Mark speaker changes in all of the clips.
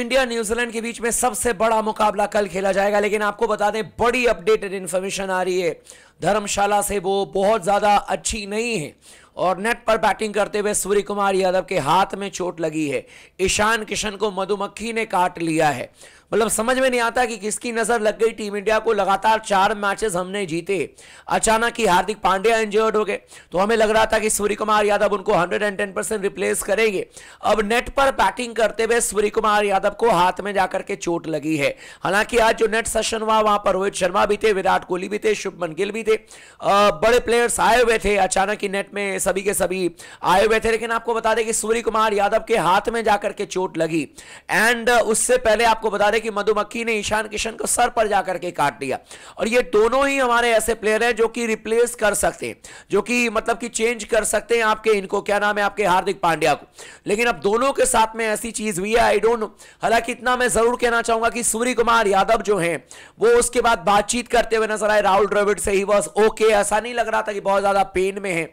Speaker 1: India New Zealand के बीच में सबसे बड़ा मुकाबला कल खेला जाएगा लेकिन आपको बता दें बड़ी अपडेटेड इन्फॉर्मेशन आ रही है धर्मशाला से वो बहुत ज़्यादा अच्छी नहीं है और नेट पर बैटिंग करते हुए सूर्य कुमार यादव के हाथ में चोट लगी है ईशान किशन को मधुमक्खी ने काट लिया है मतलब समझ में नहीं आता कि किसकी नजर लग गई टीम इंडिया को लगातार चार मैचेस हमने जीते अचानक ही हार्दिक पांड्या इंजर्ड हो गए तो हमें लग रहा था कि सूर्य कुमार यादव उनको 110 परसेंट रिप्लेस करेंगे अब नेट पर बैटिंग करते हुए सूर्य कुमार यादव को हाथ में जाकर के चोट लगी है हालांकि आज जो नेट सेशन हुआ वहां पर रोहित शर्मा भी थे विराट कोहली भी थे शुभमन गिल भी थे बड़े प्लेयर्स आए हुए थे अचानक ही नेट में सभी के सभी आए हुए थे लेकिन आपको बता दें कि सूर्य कुमार यादव के हाथ में जाकर के चोट लगी एंड उससे पहले आपको बता दें है कि मधुमक्खी ने ईशान किशन को सर पर जाकर के काट दिया और ये दोनों ही हमारे ऐसे प्लेयर हैं जो कि रिप्लेस कर सकते हैं जो कि मतलब कि चेंज कर सकते हैं आपके इनको क्या नाम है आपके हार्दिक पांड्या को लेकिन अब दोनों के साथ में ऐसी चीज हुई है आई डोंट नो हालांकि इतना मैं जरूर कहना चाहूंगा कि सूर्य कुमार यादव जो है वो उसके बाद बातचीत करते हुए नजर आए राहुल द्रविड से ही बस ओके ऐसा नहीं लग रहा था कि बहुत ज्यादा पेन में है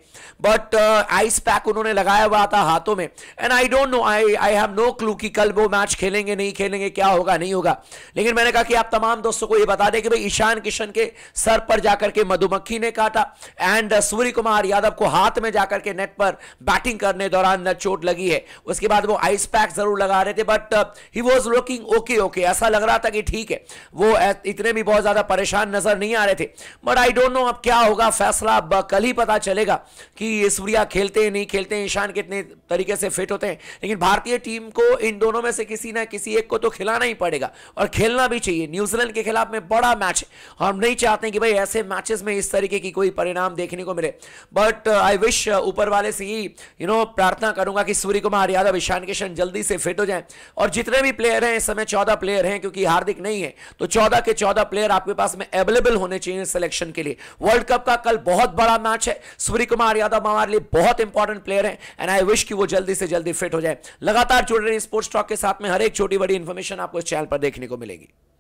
Speaker 1: बट आइस पैक उन्होंने लगाया हुआ था हाथों में and I don't know I I have no clue कि कल वो मैच खेलेंगे नहीं खेलेंगे क्या होगा नहीं नहीं होगा लेकिन मैंने कहा कि आप तमाम दोस्तों को यह बता दें कि भाई ईशान किशन के सर पर जाकर के मधुमक्खी ने काटा एंड uh, सूर्य कुमार यादव को हाथ में जाकर के नेट पर बैटिंग करने दौरान चोट लगी है उसके बाद वो आइस पैक जरूर लगा रहे थे but he was looking okay okay ऐसा लग रहा था कि ठीक है वो uh, इतने भी बहुत ज्यादा परेशान नजर नहीं आ रहे थे बट आई डोंट नो अब क्या होगा फैसला अब कल ही पता चलेगा कि सूर्या खेलते हैं नहीं खेलते हैं ईशान कितने तरीके से फिट होते हैं लेकिन भारतीय टीम को इन दोनों में से किसी ना किसी एक को तो खिलाना ही पड़ेगा खेलेगा और खेलना भी चाहिए न्यूजीलैंड के खिलाफ में बड़ा मैच है हम नहीं चाहते कि भाई ऐसे मैचेस में इस तरीके की कोई परिणाम देखने को मिले बट आई विश ऊपर वाले से ही यू नो प्रार्थना करूंगा कि सूर्य कुमार यादव ईशान किशन जल्दी से फिट हो जाए और जितने भी प्लेयर हैं इस समय चौदह प्लेयर हैं क्योंकि हार्दिक नहीं है तो चौदह के चौदह प्लेयर आपके पास में अवेलेबल होने चाहिए सिलेक्शन के लिए वर्ल्ड कप का कल बहुत बड़ा मैच है सूर्य कुमार यादव हमारे लिए बहुत इंपॉर्टेंट प्लेयर है एंड आई विश कि वो जल्दी से जल्दी फिट हो जाए लगातार जुड़ रहे स्पोर्ट्स टॉक के साथ में हर एक छोटी बड़ी इंफॉर्मेशन आपको इस चैनल पर देखने को मिलेगी